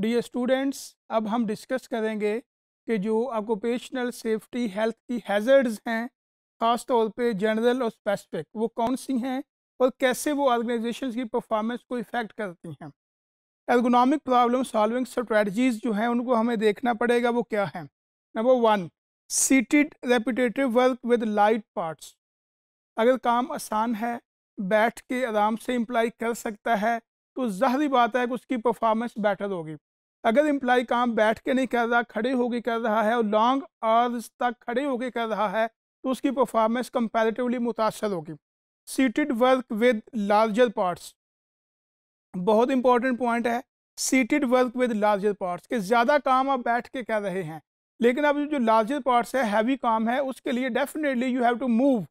D students अब हम discuss करेंगे कि जो ऑक्यूपेशनल सेफ्टी हेल्थ की हैजर्ड्स हैं ख़ास तौर पे जनरल और स्पेसिफिक वो कौन सी हैं और कैसे वो ऑर्गेनाइजेशन की परफॉर्मेंस को इफ़ेक्ट करती हैं एर्गोनॉमिक प्रॉब्लम सॉल्विंग स्ट्रेटजीज़ जो हैं उनको हमें देखना पड़ेगा वो क्या है number one seated repetitive work with light parts अगर काम आसान है बैठ के आराम से इम्प्लाई कर सकता है तो जहरी बात है कि उसकी परफॉर्मेंस बेटर होगी अगर इम्प्लाई काम बैठ के नहीं कर रहा खड़े होके कर रहा है और लॉन्ग आवर्स तक खड़े होके कर रहा है तो उसकी परफॉर्मेंस कंपेरेटिवली मुतासर होगी seated work with larger parts बहुत इंपॉर्टेंट पॉइंट है seated work with larger parts के ज़्यादा काम आप बैठ के कर रहे हैं लेकिन अब जो लार्जर पार्ट्स है हैवी काम है उसके लिए definitely you have to move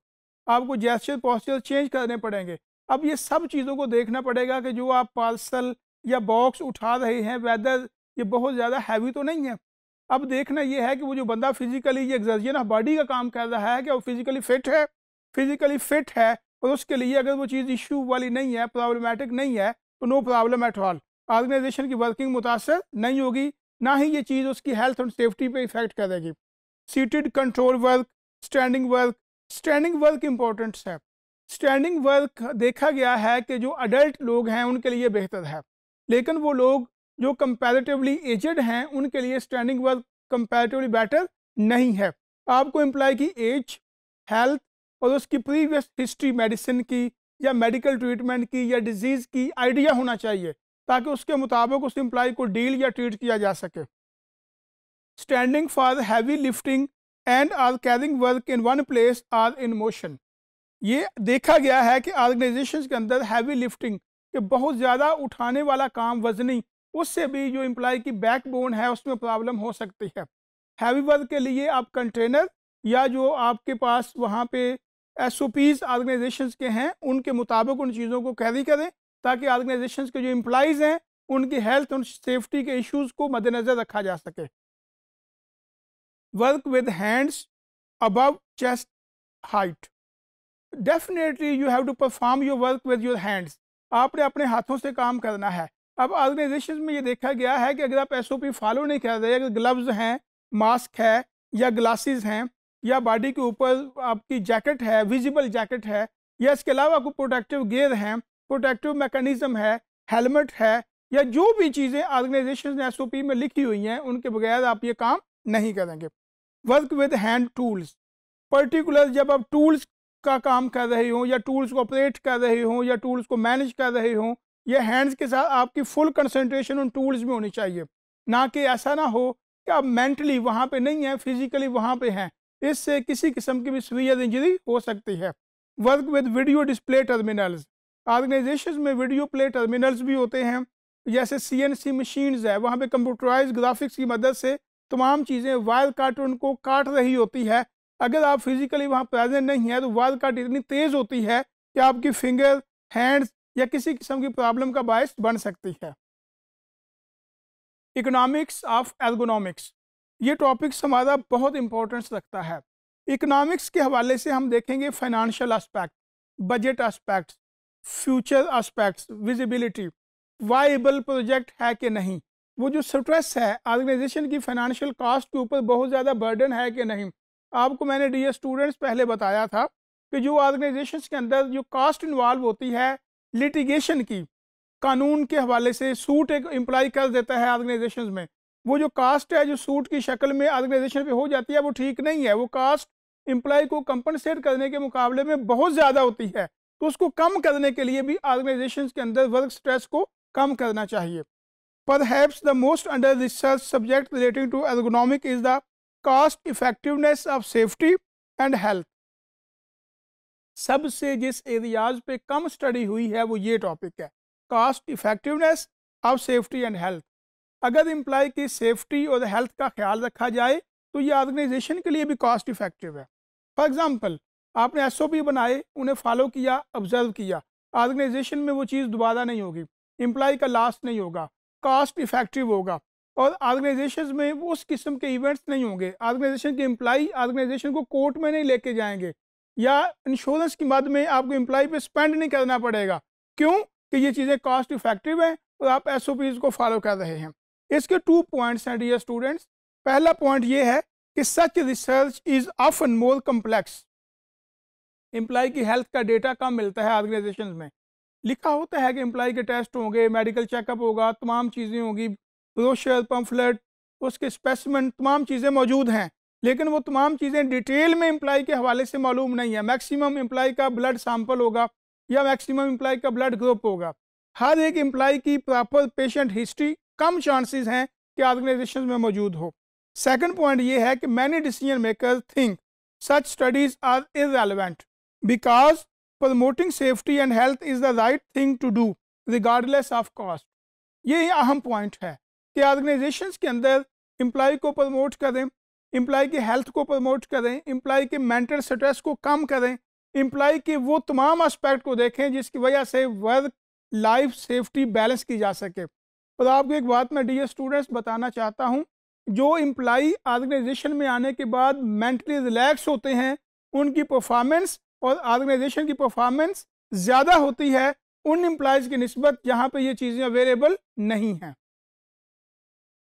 आपको जेस्चर पॉस्चर चेंज करने पड़ेंगे अब ये सब चीज़ों को देखना पड़ेगा कि जो आप पार्सल या बॉक्स उठा रहे हैं वेदर ये बहुत ज़्यादा हैवी तो नहीं है अब देखना यह है कि वो जो बंदा फिजिकली ये एक्सर्जन ऑफ बॉडी का काम कर रहा है कि वो फिजिकली फिट है फिजिकली फिट है और उसके लिए अगर वो चीज़ इशू वाली नहीं है प्रॉब्लमेटिक नहीं है तो no problem at all organisation की वर्किंग मुतासर नहीं होगी ना ही ये चीज़ उसकी हेल्थ एंड सेफ्टी पर इफेक्ट करेगी seated control work standing work standing work importance है स्टैंडिंग वर्क देखा गया है कि जो अडल्ट लोग हैं उनके लिए बेहतर है लेकिन वो लोग जो कंपेरेटिवली एजड हैं उनके लिए स्टैंडिंग वर्क कंपेरेटिवली बेटर नहीं है आपको इम्प्लाई की एज हेल्थ और उसकी प्रीवियस हिस्ट्री मेडिसिन की या मेडिकल ट्रीटमेंट की या डिजीज़ की आइडिया होना चाहिए ताकि उसके मुताबिक उस एम्प्लॉय को डील या ट्रीट किया जा सके standing for heavy lifting and or carrying work in one place or in motion ये देखा गया है कि ऑर्गेनाइजेशन के अंदर हैवी लिफ्टिंग के बहुत ज़्यादा उठाने वाला काम वजनी उससे भी जो इम्प्लाई की बैकबोन है उसमें प्रॉब्लम हो सकती है हैवी वर्क के लिए आप कंटेनर या जो आपके पास वहाँ पे एस ओ पीज ऑर्गेनाइजेशन के हैं उनके मुताबिक उन चीज़ों को कैरी करें ताकि ऑर्गेनाइजेशन के जो इम्प्लाइज हैं उनकी हेल्थ और सेफ्टी के इश्यूज को मद्देनज़र रखा जा सके work with hands above chest height definitely you have to perform your work with your hands आपने अपने हाथों से काम करना है अब ऑर्गेनाइजेशन में ये देखा गया है कि अगर आप एस ओ पी फॉलो नहीं कर रहे अगर ग्लव्स हैं मास्क है या ग्लासेस हैं या बॉडी के ऊपर आपकी जैकेट है विजिबल जैकेट है या इसके अलावा आपको प्रोटेक्टिव गेयर हैं प्रोटेक्टिव मैकेनिज्म है हेलमेट है या जो भी चीज़ें ऑर्गेनाइजेशन ने एस में लिखी हुई हैं उनके बगैर आप ये काम नहीं करेंगे work with hand tools particular जब आप टूल्स का काम कर रहे हो या टूल्स को ऑपरेट कर रहे हों या टूल्स को मैनेज कर रहे हों ये हैंड्स के साथ आपकी फुल कंसंट्रेशन उन टूल्स में होनी चाहिए ना कि ऐसा ना हो कि आप मेंटली वहाँ पे नहीं हैं फिजिकली वहाँ पे हैं इससे किसी किस्म की भी सीरियस इंजरी हो सकती है work with video display terminals organisation में वीडियो प्ले टर्मिनल्स भी होते हैं जैसे सी एन सी मशीन्स है वहाँ पर कंप्यूटराइज ग्राफिक्स की मदद से तमाम चीज़ें वायर काट उनको काट रही होती है अगर आप फिजिकली वहाँ प्रेजेंट नहीं है तो वायर काट इतनी तेज़ होती है कि आपकी फिंगर हैंड्स या किसी किस्म की प्रॉब्लम का बायस बन सकती है इकोनॉमिक्स ऑफ एल्गोनॉमिक्स ये टॉपिक्स हमारा बहुत इंपॉर्टेंस रखता है इकोनॉमिक्स के हवाले से हम देखेंगे financial aspect budget aspect future aspects visibility viable project है कि नहीं वो जो स्ट्रेस है ऑर्गेनाइजेशन की फाइनेंशियल कॉस्ट के ऊपर बहुत ज़्यादा बर्डन है कि नहीं आपको मैंने डी स्टूडेंट्स पहले बताया था कि जो ऑर्गेनाइजेशन के अंदर जो कॉस्ट इन्वॉल्व होती है लिटिगेशन की कानून के हवाले से सूट एक एम्प्लाई कर देता है ऑर्गेनाइजेशन में वो जो कास्ट है जो सूट की शक्ल में ऑर्गेनाइजेशन पे हो जाती है वो ठीक नहीं है वो कास्ट एम्प्लाई को कंपनसेट करने के मुकाबले में बहुत ज़्यादा होती है तो उसको कम करने के लिए भी ऑर्गेनाइजेशन के अंदर वर्क स्ट्रेस को कम करना चाहिए पर perhaps the most under research subject relating to ergonomic is the cost effectiveness of safety and health सबसे जिस एरियाज पे कम स्टडी हुई है वो ये टॉपिक है cost effectiveness of safety and health अगर इम्प्लाई की सेफ्टी और हेल्थ का ख्याल रखा जाए तो ये ऑर्गेनाइजेशन के लिए भी कॉस्ट इफेक्टिव है फॉर एग्जाम्पल आपने एस बनाए उन्हें फॉलो किया ऑब्जर्व किया ऑर्गेनाइजेशन में वो चीज़ दोबारा नहीं होगी इम्प्लाई का लास्ट नहीं होगा कॉस्ट इफेक्टिव होगा और ऑर्गेनाइजेशन में उस किस्म के इवेंट्स नहीं होंगे ऑर्गेनाइजेशन के एम्प्लाई ऑर्गेनाइजेशन को कोर्ट में नहीं लेके जाएंगे या इंश्योरेंस के मद में आपको एम्प्लॉय पे स्पेंड नहीं करना पड़ेगा क्यों कि ये चीज़ें कॉस्ट इफेक्टिव हैं और आप एस को फॉलो कर रहे हैं इसके टू पॉइंट्स हैं डियर स्टूडेंट्स पहला पॉइंट ये है कि such research is of more complex employee की हेल्थ का डेटा कम मिलता है ऑर्गेनाइजेशन में लिखा होता है कि एम्प्लॉय के टेस्ट होंगे मेडिकल चेकअप होगा तमाम चीज़ें होंगी ब्रोशर पम्फलेट उसके स्पेसिमेंट तमाम चीज़ें मौजूद हैं लेकिन वो तमाम चीज़ें डिटेल में एम्प्लाई के हवाले से मालूम नहीं है मैक्सिमम एम्प्लाई का ब्लड सैम्पल होगा या मैक्सिमम एम्प्लाई का ब्लड ग्रुप होगा हर एक एम्प्लाई की प्रॉपर पेशेंट हिस्ट्री कम चांसेस हैं कि ऑर्गेनाइजेशन में मौजूद हो सेकेंड पॉइंट ये है कि many decision maker think such studies are irrelevant because promoting safety and health is the right thing to do regardless of cost ये अहम पॉइंट है कि ऑर्गेनाइजेशन के अंदर एम्प्लॉय को प्रमोट करें इम्प्लाई की हेल्थ को प्रमोट करें इम्प्लाई के मेंटल स्ट्रेस को कम करें इम्प्लाई के वो तमाम आस्पेक्ट को देखें जिसकी वजह से वर्क लाइफ सेफ्टी बैलेंस की जा सके और आपको एक बात मैं डी स्टूडेंट्स बताना चाहता हूँ जो इम्प्लाई ऑर्गेनाइजेशन में आने के बाद मेंटली रिलैक्स होते हैं उनकी परफॉर्मेंस और ऑर्गेनाइजेशन की परफॉर्मेंस ज़्यादा होती है उन एम्प्लाइज की नस्बत जहाँ पर ये चीज़ें अवेलेबल नहीं हैं